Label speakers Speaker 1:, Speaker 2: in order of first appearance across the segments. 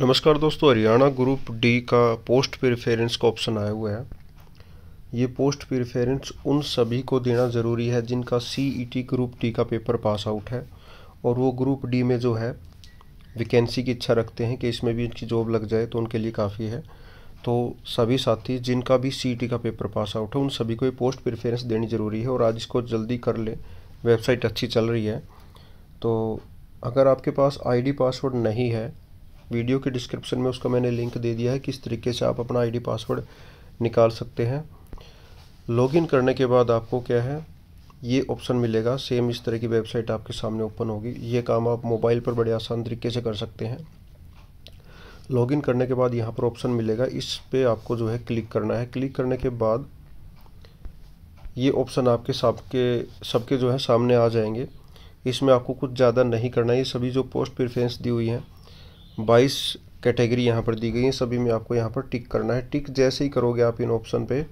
Speaker 1: नमस्कार दोस्तों Haryana group D का पोस्ट प्रिफेरेंस का ऑप्शन आया हुआ है ये पोस्ट प्रिफेरेंस उन सभी को देना ज़रूरी है जिनका सीईटी e ग्रुप डी का पेपर पास आउट है और वो ग्रुप डी में जो है वैकेंसी की इच्छा रखते हैं कि इसमें भी उनकी जॉब लग जाए तो उनके लिए काफ़ी है तो सभी साथी जिनका भी सी e का पेपर पास आउट है उन सभी को ये पोस्ट प्रेफरेंस देनी ज़रूरी है और आज इसको जल्दी कर लें वेबसाइट अच्छी चल रही है तो अगर आपके पास आईडी पासवर्ड नहीं है वीडियो के डिस्क्रिप्शन में उसका मैंने लिंक दे दिया है किस तरीके से आप अपना आईडी पासवर्ड निकाल सकते हैं लॉगिन करने के बाद आपको क्या है ये ऑप्शन मिलेगा सेम इस तरह की वेबसाइट आपके सामने ओपन होगी ये काम आप मोबाइल पर बड़े आसान तरीके से कर सकते हैं लॉगिन करने के बाद यहाँ पर ऑप्शन मिलेगा इस पर आपको जो है क्लिक करना है क्लिक करने के बाद ये ऑप्शन आपके सबके सबके जो है सामने आ जाएंगे इसमें आपको कुछ ज़्यादा नहीं करना है ये सभी जो पोस्ट प्रेफरेंस दी हुई हैं बाईस कैटेगरी यहाँ पर दी गई है सभी में आपको यहाँ पर टिक करना है टिक जैसे ही करोगे आप इन ऑप्शन पे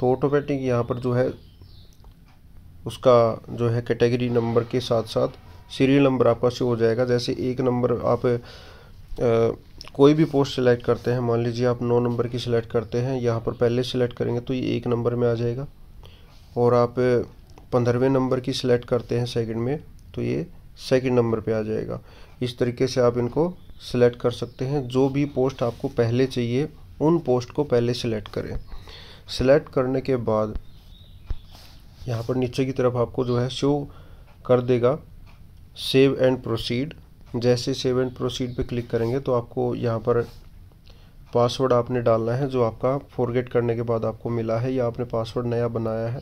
Speaker 1: तो ऑटोमेटिक यहाँ पर जो है उसका जो है कैटेगरी नंबर के साथ साथ सीरियल नंबर आपका शो हो जाएगा जैसे एक नंबर आप आ, कोई भी पोस्ट सेलेक्ट करते हैं मान लीजिए आप नौ नंबर की सिलेक्ट करते हैं यहाँ पर पहले सिलेक्ट करेंगे तो ये एक नंबर में आ जाएगा और आप पंद्रहवें नंबर की सिलेक्ट करते हैं सेकेंड में तो ये सेकंड नंबर पे आ जाएगा इस तरीके से आप इनको सिलेक्ट कर सकते हैं जो भी पोस्ट आपको पहले चाहिए उन पोस्ट को पहले सिलेक्ट करें सिलेक्ट करने के बाद यहाँ पर नीचे की तरफ आपको जो है शो कर देगा सेव एंड प्रोसीड जैसे सेव एंड प्रोसीड पे क्लिक करेंगे तो आपको यहाँ पर पासवर्ड आपने डालना है जो आपका फॉरगेट करने के बाद आपको मिला है या आपने पासवर्ड नया बनाया है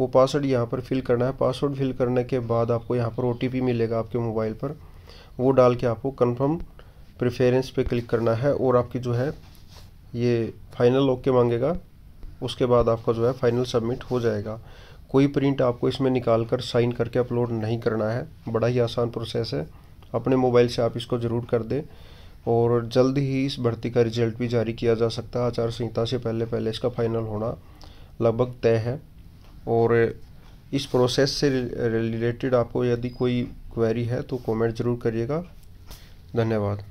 Speaker 1: वो पासवर्ड यहाँ पर फिल करना है पासवर्ड फिल करने के बाद आपको यहाँ पर ओ मिलेगा आपके मोबाइल पर वो डाल के आपको कन्फर्म प्रेफरेंस पे क्लिक करना है और आपकी जो है ये फाइनल ओके मांगेगा उसके बाद आपका जो है फाइनल सबमिट हो जाएगा कोई प्रिंट आपको इसमें निकाल कर साइन करके अपलोड नहीं करना है बड़ा ही आसान प्रोसेस है अपने मोबाइल से आप इसको ज़रूर कर दें और जल्द ही इस भर्ती का रिजल्ट भी जारी किया जा सकता है आचार संहिता से पहले पहले इसका फाइनल होना लगभग तय है और इस प्रोसेस से रिलेटेड आपको यदि कोई क्वेरी है तो कमेंट ज़रूर करिएगा धन्यवाद